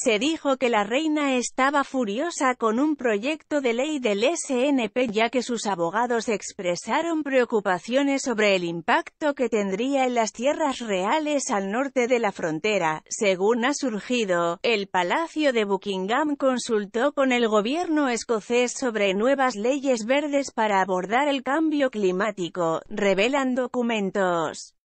Se dijo que la reina estaba furiosa con un proyecto de ley del SNP ya que sus abogados expresaron preocupaciones sobre el impacto que tendría en las tierras reales al norte de la frontera. Según ha surgido, el Palacio de Buckingham consultó con el gobierno escocés sobre nuevas leyes verdes para abordar el cambio climático, revelan documentos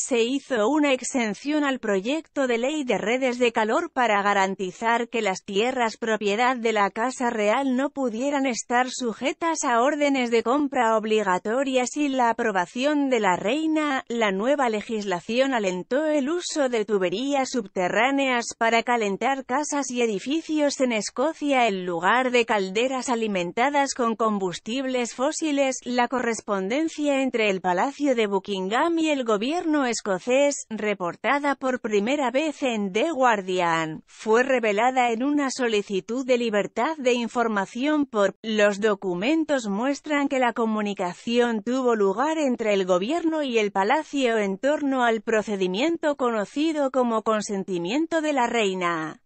se hizo una exención al proyecto de ley de redes de calor para garantizar que las tierras propiedad de la Casa Real no pudieran estar sujetas a órdenes de compra obligatorias y la aprobación de la Reina. La nueva legislación alentó el uso de tuberías subterráneas para calentar casas y edificios en Escocia en lugar de calderas alimentadas con combustibles fósiles. La correspondencia entre el Palacio de Buckingham y el gobierno escocés, reportada por primera vez en The Guardian, fue revelada en una solicitud de libertad de información por... Los documentos muestran que la comunicación tuvo lugar entre el gobierno y el palacio en torno al procedimiento conocido como consentimiento de la reina.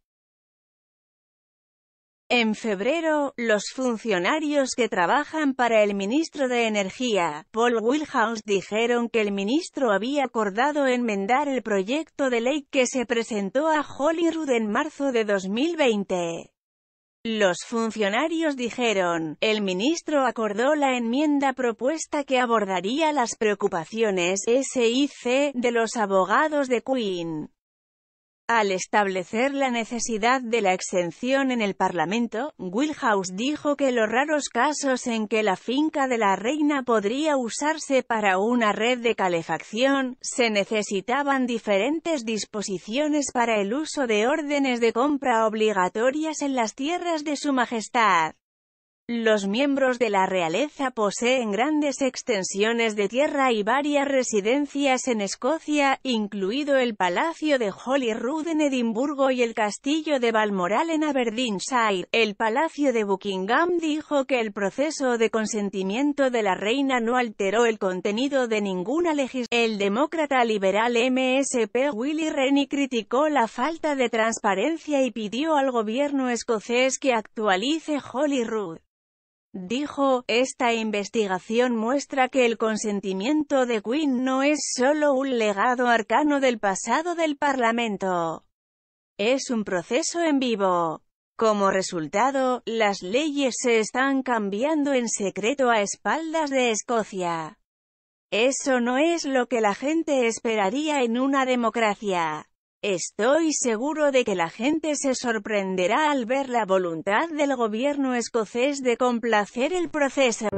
En febrero, los funcionarios que trabajan para el ministro de Energía, Paul Wilhouse, dijeron que el ministro había acordado enmendar el proyecto de ley que se presentó a Holyrood en marzo de 2020. Los funcionarios dijeron, el ministro acordó la enmienda propuesta que abordaría las preocupaciones SIC de los abogados de Queen. Al establecer la necesidad de la exención en el Parlamento, Wilhouse dijo que los raros casos en que la finca de la reina podría usarse para una red de calefacción, se necesitaban diferentes disposiciones para el uso de órdenes de compra obligatorias en las tierras de su majestad. Los miembros de la realeza poseen grandes extensiones de tierra y varias residencias en Escocia, incluido el Palacio de Holyrood en Edimburgo y el Castillo de Balmoral en Aberdeenshire. El Palacio de Buckingham dijo que el proceso de consentimiento de la reina no alteró el contenido de ninguna legislación. El demócrata liberal MSP Willy Rennie criticó la falta de transparencia y pidió al gobierno escocés que actualice Holyrood. Dijo, esta investigación muestra que el consentimiento de Quinn no es solo un legado arcano del pasado del Parlamento. Es un proceso en vivo. Como resultado, las leyes se están cambiando en secreto a espaldas de Escocia. Eso no es lo que la gente esperaría en una democracia. Estoy seguro de que la gente se sorprenderá al ver la voluntad del gobierno escocés de complacer el proceso.